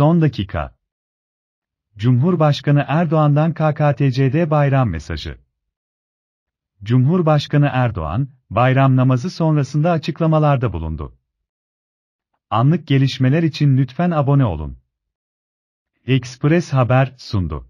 Son dakika. Cumhurbaşkanı Erdoğan'dan KKTC'de bayram mesajı. Cumhurbaşkanı Erdoğan, bayram namazı sonrasında açıklamalarda bulundu. Anlık gelişmeler için lütfen abone olun. Express Haber sundu.